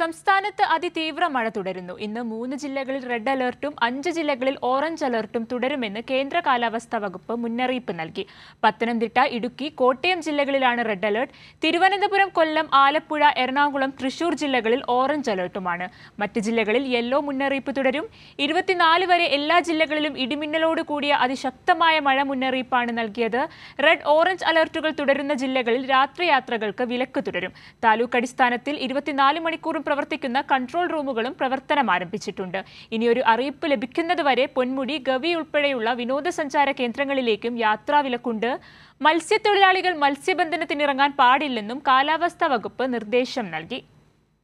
സംസ്ഥാനത്ത് അതിതീവ്ര മഴ തുടരുന്നു ഇന്ന് മൂന്ന് ജില്ലകളിൽ റെഡ് അലർട്ടും അഞ്ച് ജില്ലകളിൽ ഓറഞ്ച് അലർട്ടും തുടരുമെന്ന് കേന്ദ്ര കാലാവസ്ഥാ വകുപ്പ് മുന്നറിയിപ്പ് നൽകി പത്തനംതിട്ട ഇടുക്കി കോട്ടയം ജില്ലകളിലാണ് റെഡ് അലർട്ട് തിരുവനന്തപുരം കൊല്ലം ആലപ്പുഴ എറണാകുളം തൃശൂർ ജില്ലകളിൽ ഓറഞ്ച് അലേർട്ടുമാണ് മറ്റ് ജില്ലകളിൽ യെല്ലോ മുന്നറിയിപ്പ് തുടരും ഇരുപത്തിനാല് വരെ എല്ലാ ജില്ലകളിലും ഇടിമിന്നലോട് കൂടിയ അതിശക്തമായ മഴ മുന്നറിയിപ്പാണ് നൽകിയത് റെഡ് ഓറഞ്ച് അലർട്ടുകൾ തുടരുന്ന ജില്ലകളിൽ രാത്രി യാത്രകൾക്ക് വിലക്ക് തുടരും താലൂക്ക് അടിസ്ഥാനത്തിൽ ഇരുപത്തിനാല് മണിക്കൂറും പ്രവർത്തിക്കുന്ന കൺട്രോൾ റൂമുകളും പ്രവർത്തനം ആരംഭിച്ചിട്ടുണ്ട് ഇനിയൊരു അറിയിപ്പ് ലഭിക്കുന്നതുവരെ പൊന്മുടി ഗവി ഉൾപ്പെടെയുള്ള വിനോദസഞ്ചാര കേന്ദ്രങ്ങളിലേക്കും യാത്രാവിലക്കുണ്ട് മത്സ്യത്തൊഴിലാളികൾ മത്സ്യബന്ധനത്തിനിറങ്ങാൻ പാടില്ലെന്നും കാലാവസ്ഥാ വകുപ്പ് നിർദ്ദേശം നൽകി